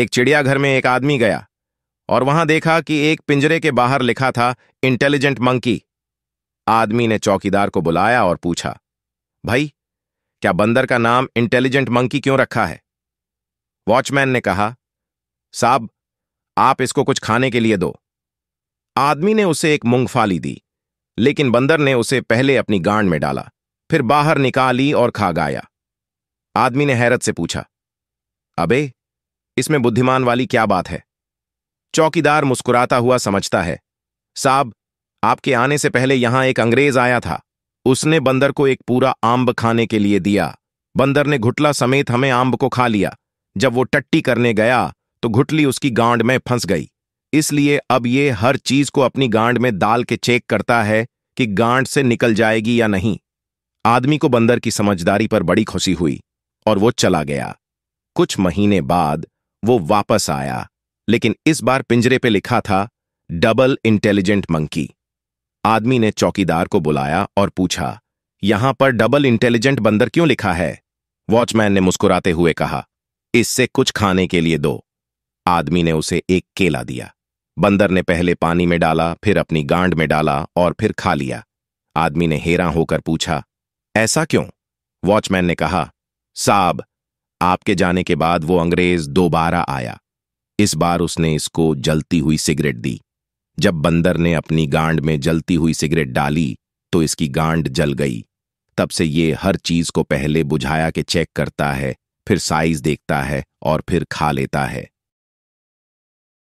एक चिड़ियाघर में एक आदमी गया और वहां देखा कि एक पिंजरे के बाहर लिखा था इंटेलिजेंट मंकी आदमी ने चौकीदार को बुलाया और पूछा भाई क्या बंदर का नाम इंटेलिजेंट मंकी क्यों रखा है वॉचमैन ने कहा साहब आप इसको कुछ खाने के लिए दो आदमी ने उसे एक मूंगफाली दी लेकिन बंदर ने उसे पहले अपनी गांड में डाला फिर बाहर निकाली और खा गाया आदमी ने हैरत से पूछा अबे इसमें बुद्धिमान वाली क्या बात है चौकीदार मुस्कुराता हुआ समझता है साहब आपके आने से पहले यहां एक अंग्रेज आया था उसने बंदर को एक पूरा आम्ब खाने के लिए दिया बंदर ने घुटला समेत हमें आंब को खा लिया जब वो टट्टी करने गया तो घुटली उसकी गांड में फंस गई इसलिए अब ये हर चीज को अपनी गांड में डाल के चेक करता है कि गांड से निकल जाएगी या नहीं आदमी को बंदर की समझदारी पर बड़ी खुशी हुई और वो चला गया कुछ महीने बाद वो वापस आया लेकिन इस बार पिंजरे पे लिखा था डबल इंटेलिजेंट मंकी आदमी ने चौकीदार को बुलाया और पूछा यहां पर डबल इंटेलिजेंट बंदर क्यों लिखा है वॉचमैन ने मुस्कुराते हुए कहा इससे कुछ खाने के लिए दो आदमी ने उसे एक केला दिया बंदर ने पहले पानी में डाला फिर अपनी गांड में डाला और फिर खा लिया आदमी ने हेरा होकर पूछा ऐसा क्यों वॉचमैन ने कहा साहब आपके जाने के बाद वो अंग्रेज दोबारा आया इस बार उसने इसको जलती हुई सिगरेट दी जब बंदर ने अपनी गांड में जलती हुई सिगरेट डाली तो इसकी गांड जल गई तब से ये हर चीज को पहले बुझाया के चेक करता है फिर साइज देखता है और फिर खा लेता है